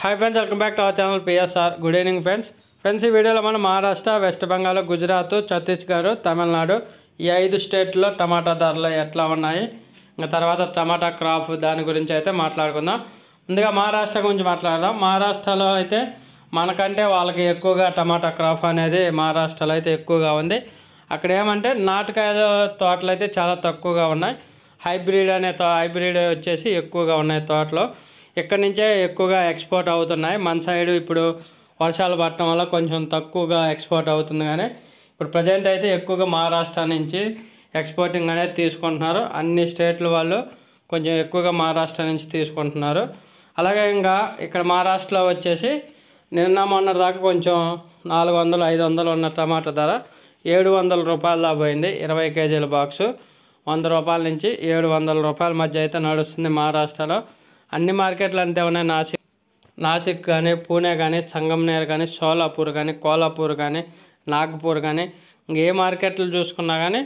hi friends welcome back to our channel PSR good evening friends friends ఈ వీడియోలో మనం మహారాష్ట్ర వెస్ట్ బెంగాల్ గుజరాత్ ఛత్తీస్గఢ్ తమిళనాడు ఈ ఐదు స్టేట్లో టమాటా ధరలు ఎట్లా ఉన్నాయి ఇంకా తర్వాత టమాటా క్రాప్ దాని గురించి అయితే మాట్లాడుకుందాం ముందుగా మహారాష్ట్ర గురించి మాట్లాడదాం మహారాష్ట్రలో అయితే మనకంటే వాళ్ళకి ఎక్కువగా టమాటా క్రాప్ అనేది మహారాష్ట్రలో అయితే ఎక్కువగా ఉంది అక్కడ ఏమంటే నాటకాయ తోటలు అయితే చాలా తక్కువగా ఉన్నాయి హైబ్రిడ్ అనే హైబ్రిడ్ వచ్చేసి ఎక్కువగా ఉన్నాయి తోటలో ఇక్కడ నుంచే ఎక్కువగా ఎక్స్పోర్ట్ అవుతున్నాయి మన సైడ్ ఇప్పుడు వర్షాలు పడటం వల్ల కొంచెం తక్కువగా ఎక్స్పోర్ట్ అవుతుంది కానీ ఇప్పుడు ప్రజెంట్ అయితే ఎక్కువగా మహారాష్ట్ర నుంచి ఎక్స్పోర్టింగ్ అనేది తీసుకుంటున్నారు అన్ని స్టేట్ల వాళ్ళు కొంచెం ఎక్కువగా మహారాష్ట్ర నుంచి తీసుకుంటున్నారు అలాగే ఇంకా ఇక్కడ మహారాష్ట్రలో వచ్చేసి నిన్న మొన్న దాకా కొంచెం నాలుగు వందలు ఐదు వందలు ఉన్న టమాటా ధర ఏడు వందల రూపాయల దాకా పోయింది ఇరవై కేజీల బాక్సు వంద రూపాయల నుంచి ఏడు వందల రూపాయల మధ్య అయితే నడుస్తుంది మహారాష్ట్రలో అన్ని మార్కెట్లు అంతే ఉన్నాయి నాసిక్ నాసిక్ కానీ పూణే కానీ సంగంనేర్ కానీ సోలాపూర్ కానీ కోలాపూర్ కానీ నాగపూర్ కానీ ఏ మార్కెట్లు చూసుకున్నా కానీ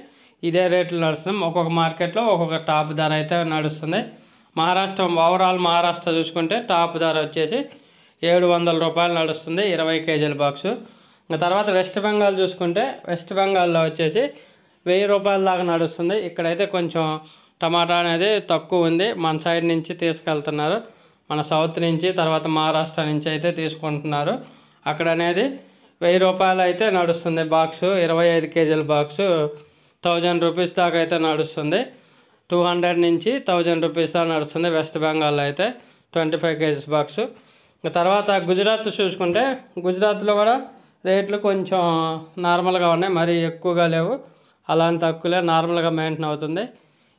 ఇదే రేట్లు నడుస్తుంది ఒక్కొక్క మార్కెట్లో ఒక్కొక్క టాప్ ధర అయితే నడుస్తుంది మహారాష్ట్ర ఓవరాల్ మహారాష్ట్ర చూసుకుంటే టాప్ ధర వచ్చేసి ఏడు వందల రూపాయలు నడుస్తుంది ఇరవై కేజీల బాక్సు తర్వాత వెస్ట్ బెంగాల్ చూసుకుంటే వెస్ట్ బెంగాల్లో వచ్చేసి వెయ్యి రూపాయల దాకా నడుస్తుంది ఇక్కడైతే కొంచెం టమాటా అనేది తక్కువ ఉంది మన సైడ్ నుంచి తీసుకెళ్తున్నారు మన సౌత్ నుంచి తర్వాత మహారాష్ట్ర నుంచి అయితే తీసుకుంటున్నారు అక్కడ అనేది వెయ్యి రూపాయలు అయితే నడుస్తుంది బాక్సు ఇరవై ఐదు కేజీల బాక్సు థౌజండ్ రూపీస్ దాకా అయితే నడుస్తుంది టూ హండ్రెడ్ నుంచి థౌజండ్ రూపీస్ దాకా నడుస్తుంది వెస్ట్ బెంగాల్లో అయితే ట్వంటీ ఫైవ్ కేజీస్ బాక్సు తర్వాత గుజరాత్ చూసుకుంటే గుజరాత్లో కూడా రేట్లు కొంచెం నార్మల్గా ఉన్నాయి మరీ ఎక్కువగా లేవు అలాంటి తక్కువలే నార్మల్గా మెయింటైన్ అవుతుంది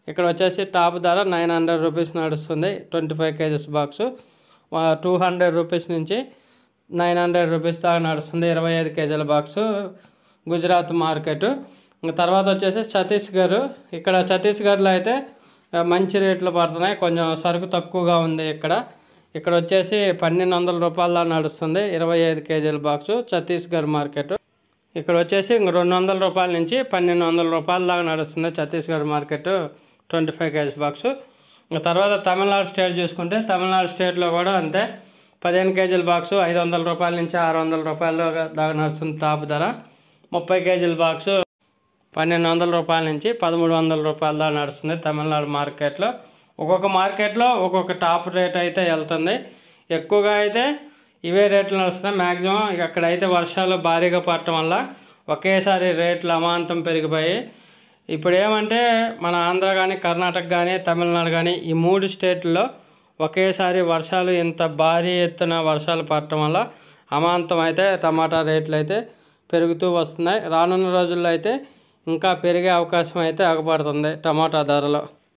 ఇక్కడ వచ్చేసి టాప్ ధర నైన్ హండ్రెడ్ రూపీస్ నడుస్తుంది twenty five KGs box two hundred rupees నుంచి నైన్ హండ్రెడ్ రూపీస్ దాకా నడుస్తుంది ఇరవై ఐదు కేజీల బాక్స్ గుజరాత్ మార్కెట్ తర్వాత వచ్చేసి ఛత్తీస్గఢ్ ఇక్కడ ఛత్తీస్గఢ్లో అయితే మంచి రేట్లు పడుతున్నాయి కొంచెం సరుకు తక్కువగా ఉంది ఇక్కడ ఇక్కడ వచ్చేసి పన్నెండు వందల రూపాయల నడుస్తుంది ఇరవై ఐదు కేజీల బాక్స్ ఛత్తీస్గఢ్ మార్కెట్ ఇక్కడ వచ్చేసి ఇంక రెండు వందల రూపాయల నుంచి పన్నెండు వందల రూపాయల దాకా నడుస్తుంది Chhattisgarh market twenty five cash box తర్వాత తమిళనాడు స్టేట్ చూసుకుంటే తమిళనాడు స్టేట్లో కూడా అంతే పదిహేను కేజీల బాక్సు ఐదు వందల రూపాయల నుంచి ఆరు వందల రూపాయలు దాకా నడుస్తుంది టాప్ ధర ముప్పై కేజీల బాక్సు పన్నెండు వందల రూపాయల నుంచి పదమూడు వందల రూపాయల దాకా నడుస్తుంది తమిళనాడు మార్కెట్లో ఒక్కొక్క మార్కెట్లో ఒక్కొక్క టాప్ రేట్ అయితే వెళ్తుంది ఎక్కువగా అయితే ఇవే రేట్లు నడుస్తున్నాయి మ్యాక్సిమం ఇక అక్కడైతే వర్షాలు భారీగా పడటం వల్ల ఒకేసారి రేట్లు అమాంతం పెరిగిపోయి ఇప్పుడు ఏమంటే మన ఆంధ్ర కానీ కర్ణాటక కానీ తమిళనాడు కానీ ఈ మూడు స్టేట్లలో ఒకేసారి వర్షాలు ఇంత భారీ ఎత్తున వర్షాలు పడటం వల్ల అమాంతం అయితే టమాటా రేట్లు అయితే పెరుగుతూ వస్తున్నాయి రానున్న రోజుల్లో అయితే ఇంకా పెరిగే అవకాశం అయితే అగపడుతుంది టమాటా ధరలో